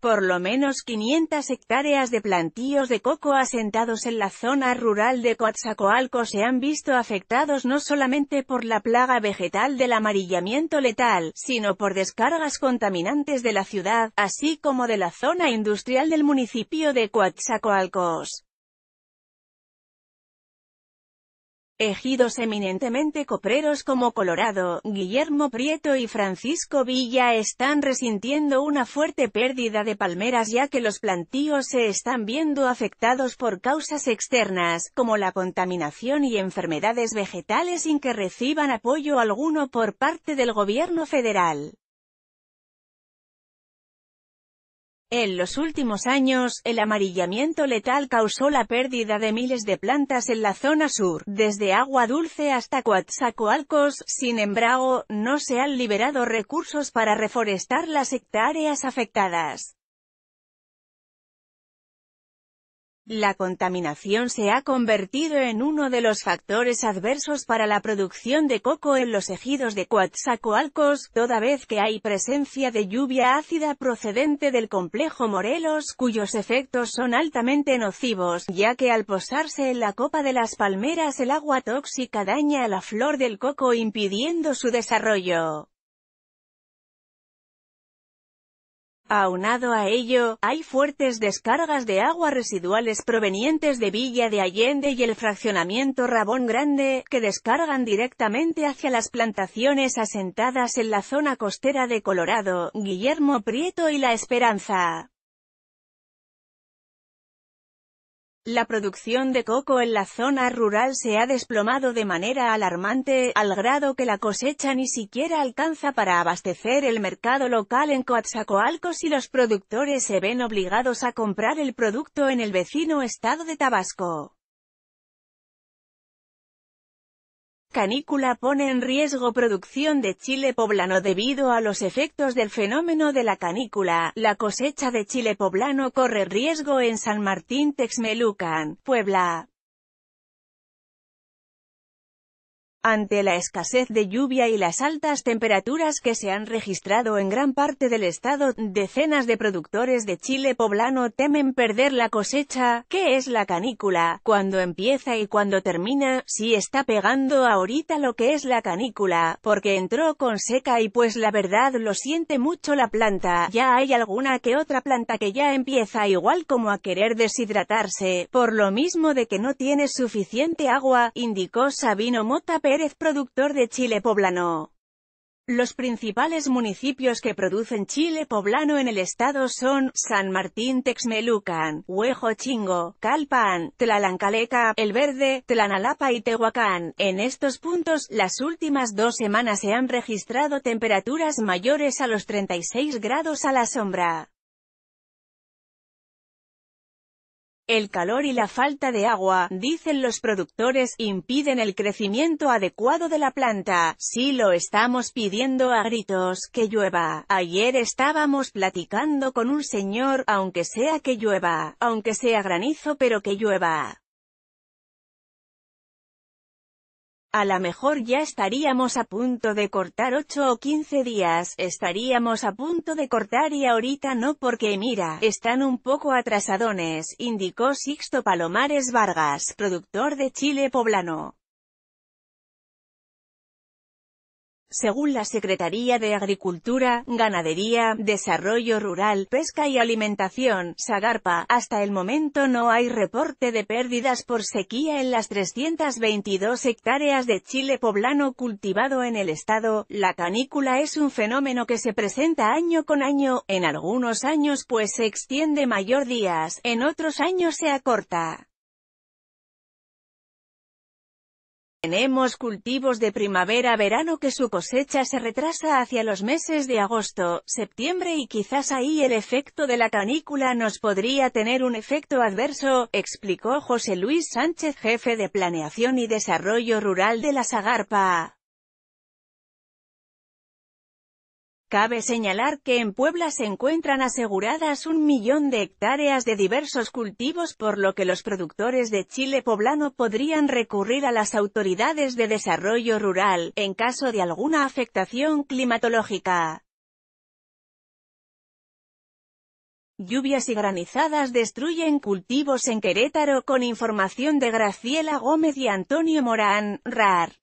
Por lo menos 500 hectáreas de plantíos de coco asentados en la zona rural de Coatzacoalco se han visto afectados no solamente por la plaga vegetal del amarillamiento letal, sino por descargas contaminantes de la ciudad, así como de la zona industrial del municipio de Coatzacoalcos. Ejidos eminentemente copreros como Colorado, Guillermo Prieto y Francisco Villa están resintiendo una fuerte pérdida de palmeras ya que los plantíos se están viendo afectados por causas externas, como la contaminación y enfermedades vegetales sin que reciban apoyo alguno por parte del gobierno federal. En los últimos años, el amarillamiento letal causó la pérdida de miles de plantas en la zona sur, desde Agua Dulce hasta Coatzacoalcos, sin embargo, no se han liberado recursos para reforestar las hectáreas afectadas. La contaminación se ha convertido en uno de los factores adversos para la producción de coco en los ejidos de Coatzacoalcos, toda vez que hay presencia de lluvia ácida procedente del complejo Morelos cuyos efectos son altamente nocivos, ya que al posarse en la copa de las palmeras el agua tóxica daña a la flor del coco impidiendo su desarrollo. Aunado a ello, hay fuertes descargas de agua residuales provenientes de Villa de Allende y el fraccionamiento Rabón Grande, que descargan directamente hacia las plantaciones asentadas en la zona costera de Colorado, Guillermo Prieto y La Esperanza. La producción de coco en la zona rural se ha desplomado de manera alarmante, al grado que la cosecha ni siquiera alcanza para abastecer el mercado local en Coatzacoalcos y los productores se ven obligados a comprar el producto en el vecino estado de Tabasco. Canícula pone en riesgo producción de chile poblano debido a los efectos del fenómeno de la canícula. La cosecha de chile poblano corre riesgo en San Martín Texmelucan, Puebla. Ante la escasez de lluvia y las altas temperaturas que se han registrado en gran parte del estado, decenas de productores de chile poblano temen perder la cosecha, ¿Qué es la canícula, cuando empieza y cuando termina, si está pegando ahorita lo que es la canícula, porque entró con seca y pues la verdad lo siente mucho la planta, ya hay alguna que otra planta que ya empieza igual como a querer deshidratarse, por lo mismo de que no tiene suficiente agua, indicó Sabino Mota Eres productor de chile poblano. Los principales municipios que producen chile poblano en el estado son San Martín Texmelucan, Huejo Chingo, Calpan, Tlalancaleca, El Verde, Tlanalapa y Tehuacán. En estos puntos, las últimas dos semanas se han registrado temperaturas mayores a los 36 grados a la sombra. El calor y la falta de agua, dicen los productores, impiden el crecimiento adecuado de la planta. sí lo estamos pidiendo a gritos, que llueva. Ayer estábamos platicando con un señor, aunque sea que llueva, aunque sea granizo pero que llueva. A lo mejor ya estaríamos a punto de cortar 8 o 15 días, estaríamos a punto de cortar y ahorita no porque mira, están un poco atrasadones, indicó Sixto Palomares Vargas, productor de Chile Poblano. Según la Secretaría de Agricultura, Ganadería, Desarrollo Rural, Pesca y Alimentación, Sagarpa, hasta el momento no hay reporte de pérdidas por sequía en las 322 hectáreas de chile poblano cultivado en el estado. La canícula es un fenómeno que se presenta año con año, en algunos años pues se extiende mayor días, en otros años se acorta. Tenemos cultivos de primavera-verano que su cosecha se retrasa hacia los meses de agosto, septiembre y quizás ahí el efecto de la canícula nos podría tener un efecto adverso, explicó José Luis Sánchez jefe de Planeación y Desarrollo Rural de la Sagarpa. Cabe señalar que en Puebla se encuentran aseguradas un millón de hectáreas de diversos cultivos por lo que los productores de chile poblano podrían recurrir a las autoridades de desarrollo rural, en caso de alguna afectación climatológica. Lluvias y granizadas destruyen cultivos en Querétaro con información de Graciela Gómez y Antonio Morán, RAR.